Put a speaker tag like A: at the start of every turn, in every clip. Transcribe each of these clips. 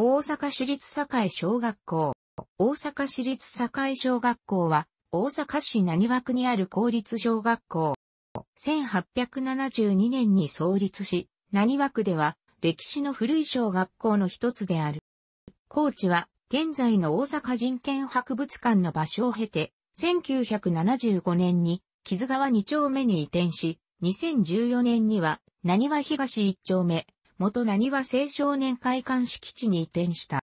A: 大阪市立堺小学校。大阪市立堺小学校は、大阪市何枠にある公立小学校。1872年に創立し、何枠では歴史の古い小学校の一つである。高知は、現在の大阪人権博物館の場所を経て、1975年に、木津川2丁目に移転し、2014年には、何は東1丁目、元何は青少年会館敷地に移転した。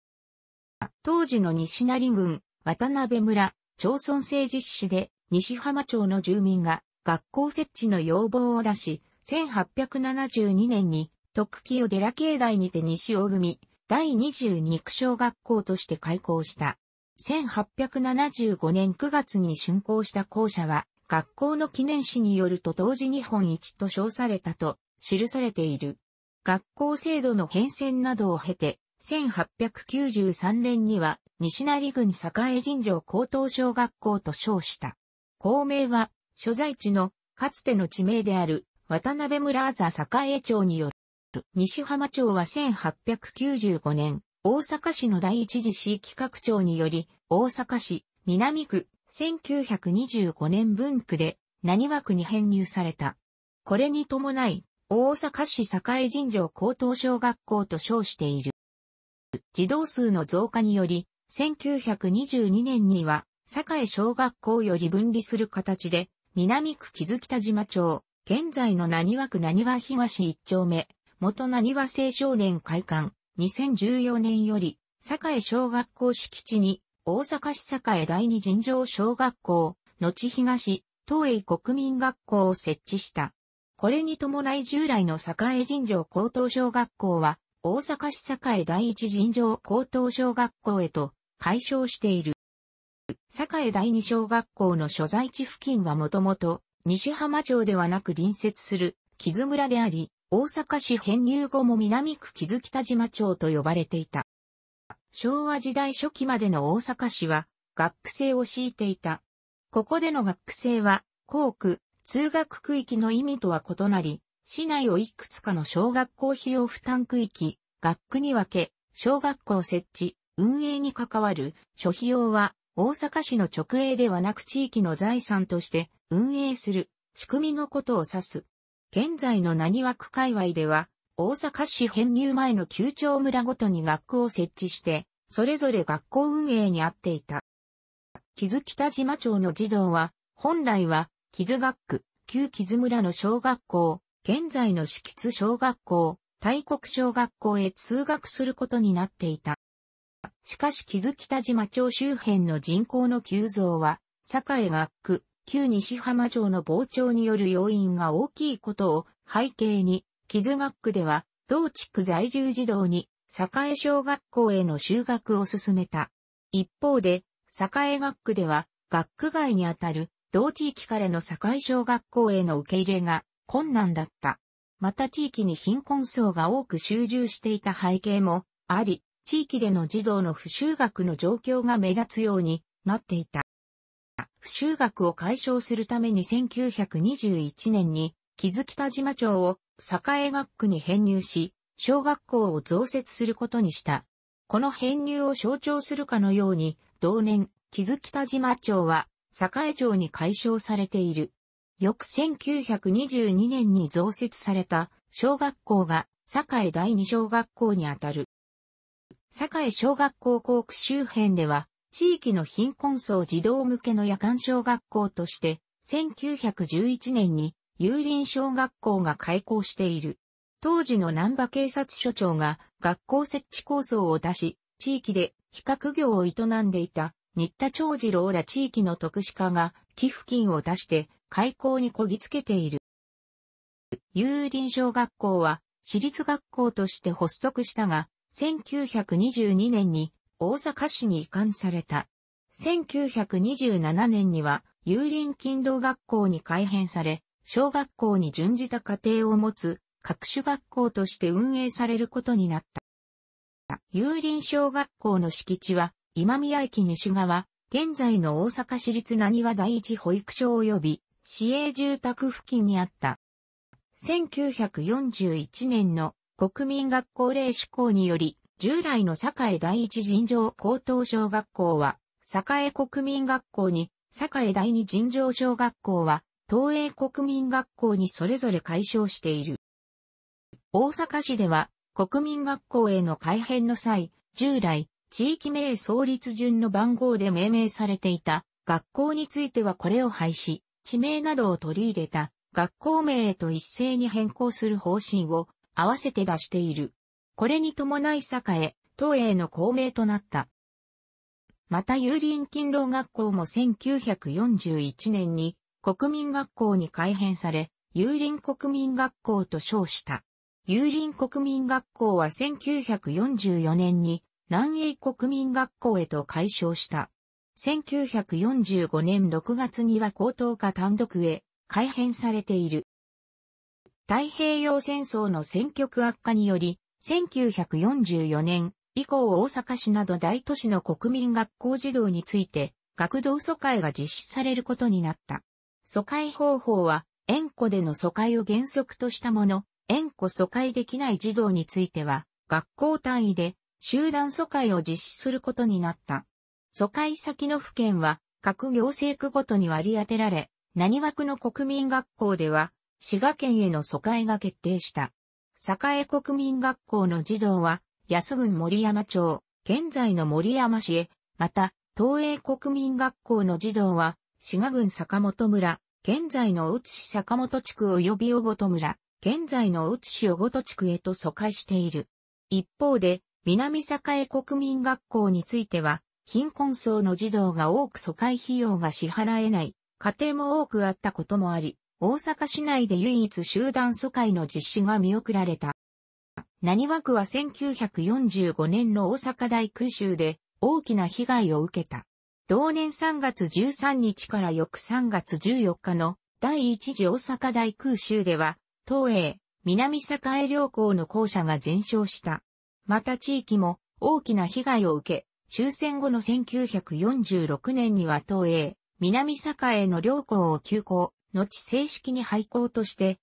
A: 当時の西成郡、渡辺村、町村政治市で、西浜町の住民が学校設置の要望を出し、1872年に特清寺境内にて西大組第22区小学校として開校した。1875年9月に竣工した校舎は、学校の記念誌によると同時日本一と称されたと記されている。学校制度の変遷などを経て、1893年には西成郡栄神城高等小学校と称した。校名は、所在地のかつての地名である渡辺村あざ栄町による。西浜町は1895年、大阪市の第一次市域画庁により、大阪市南区1925年分区で何枠に編入された。これに伴い、大阪市堺神城高等小学校と称している。児童数の増加により、1922年には、堺小学校より分離する形で、南区木田島町、現在の何和区何和東一丁目、元何和青少年会館、2014年より、堺小学校敷地に、大阪市堺第二尋常小学校、後東、東栄国民学校を設置した。これに伴い従来の栄尋常高等小学校は、大阪市栄第一尋常高等小学校へと解消している。栄第二小学校の所在地付近はもともと西浜町ではなく隣接する木津村であり、大阪市編入後も南区木津北島町と呼ばれていた。昭和時代初期までの大阪市は学生を敷いていた。ここでの学生は、校区、通学区域の意味とは異なり、市内をいくつかの小学校費用負担区域、学区に分け、小学校設置、運営に関わる諸費用は大阪市の直営ではなく地域の財産として運営する仕組みのことを指す。現在の何枠界隈では大阪市編入前の旧町村ごとに学区を設置して、それぞれ学校運営にあっていた。木津北島町の児童は、本来は木津学区、旧木津村の小学校、現在の敷津小学校、大国小学校へ通学することになっていた。しかし木津北島町周辺の人口の急増は、栄学区、旧西浜町の膨張による要因が大きいことを背景に、木津学区では、同地区在住児童に、栄小学校への修学を進めた。一方で、栄学区では、学区外にあたる同地域からの堺小学校への受け入れが困難だった。また地域に貧困層が多く集中していた背景もあり、地域での児童の不就学の状況が目立つようになっていた。不就学を解消するために1921年に、木月田島町を栄学区に編入し、小学校を増設することにした。この編入を象徴するかのように、同年、木月田島町は栄町に解消されている。翌1922年に増設された小学校が栄第二小学校にあたる。栄小学校校区周辺では、地域の貧困層児童向けの夜間小学校として、1911年に有林小学校が開校している。当時の南波警察署長が学校設置構想を出し、地域で比較業を営んでいた新田長次郎ら地域の特殊化が寄付金を出して開校にこぎつけている。有林小学校は私立学校として発足したが、1922年に大阪市に移管された。1927年には有林勤労学校に改編され、小学校に準じた家庭を持つ各種学校として運営されることになった。有林小学校の敷地は今宮駅西側、現在の大阪市立何和第一保育所及び市営住宅付近にあった。1941年の国民学校令施行により、従来の栄第一尋常高等小学校は、栄国民学校に、栄第二尋常小学校は、東映国民学校にそれぞれ解消している。大阪市では、国民学校への改編の際、従来、地域名創立順の番号で命名されていた学校についてはこれを廃止、地名などを取り入れた学校名へと一斉に変更する方針を合わせて出している。これに伴い栄、東映の公名となった。また有林勤労学校も1941年に国民学校に改編され、有林国民学校と称した。有林国民学校は1944年に南英国民学校へと改称した。1945年6月には高等科単独へ改編されている。太平洋戦争の戦局悪化により、1944年以降大阪市など大都市の国民学校児童について学童疎開が実施されることになった。疎開方法は、縁故での疎開を原則としたもの、縁故疎開できない児童については、学校単位で集団疎開を実施することになった。疎開先の府県は各行政区ごとに割り当てられ、何枠の国民学校では滋賀県への疎開が決定した。栄国民学校の児童は安郡森山町、現在の森山市へ、また東映国民学校の児童は滋賀郡坂本村、現在の内津市坂本地区及び小ごと村、現在の内津市小ごと地区へと疎開している。一方で、南栄国民学校については、貧困層の児童が多く疎開費用が支払えない家庭も多くあったこともあり、大阪市内で唯一集団疎開の実施が見送られた。何和区は1945年の大阪大空襲で大きな被害を受けた。同年3月13日から翌3月14日の第一次大阪大空襲では、東映、南栄両校の校舎が全焼した。また地域も大きな被害を受け、終戦後の1946年には東映、南栄の両校を休校、後正式に廃校として、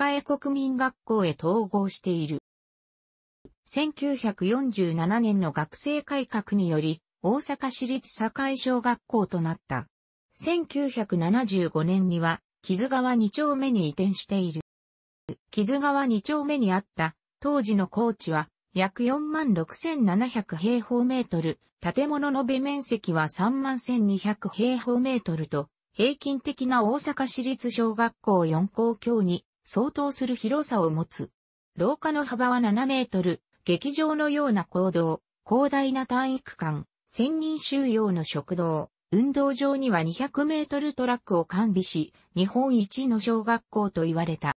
A: 栄国民学校へ統合している。1947年の学生改革により、大阪市立栄小学校となった。1975年には、木津川2丁目に移転している。木津川2丁目にあった、当時の高知は、約46,700平方メートル、建物延べ面積は31,200平方メートルと、平均的な大阪市立小学校4校教に相当する広さを持つ。廊下の幅は7メートル、劇場のような行動、広大な体育館、1000人収容の食堂、運動場には200メートルトラックを完備し、日本一の小学校と言われた。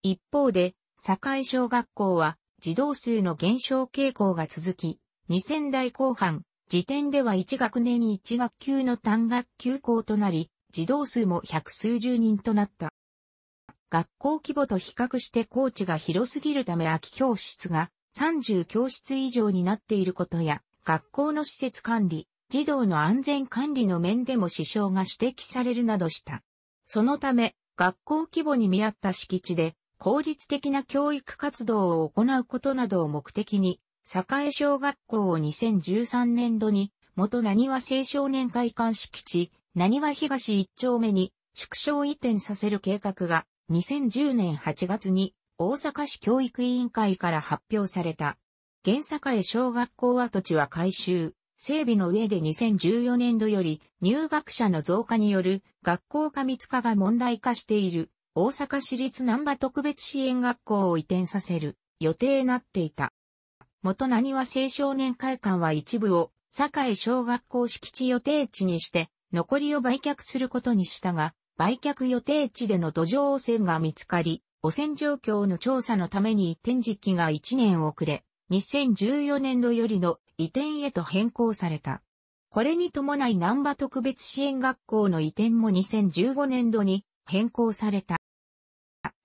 A: 一方で、堺小学校は児童数の減少傾向が続き、2000代後半、時点では1学年に1学級の単学級校となり、児童数も百数十人となった。学校規模と比較して校地が広すぎるため空き教室が30教室以上になっていることや、学校の施設管理、児童の安全管理の面でも支障が指摘されるなどした。そのため、学校規模に見合った敷地で、効率的な教育活動を行うことなどを目的に、栄小学校を2013年度に、元何は青少年会館敷地、何は東一丁目に縮小移転させる計画が、2010年8月に大阪市教育委員会から発表された。現栄小学校跡地は改修、整備の上で2014年度より入学者の増加による学校過密化が問題化している大阪市立南波特別支援学校を移転させる予定になっていた。元何は青少年会館は一部を堺小学校敷地予定地にして、残りを売却することにしたが、売却予定地での土壌汚染が見つかり、汚染状況の調査のために移転時期が1年遅れ、2014年度よりの移転へと変更された。これに伴い南波特別支援学校の移転も2015年度に変更された。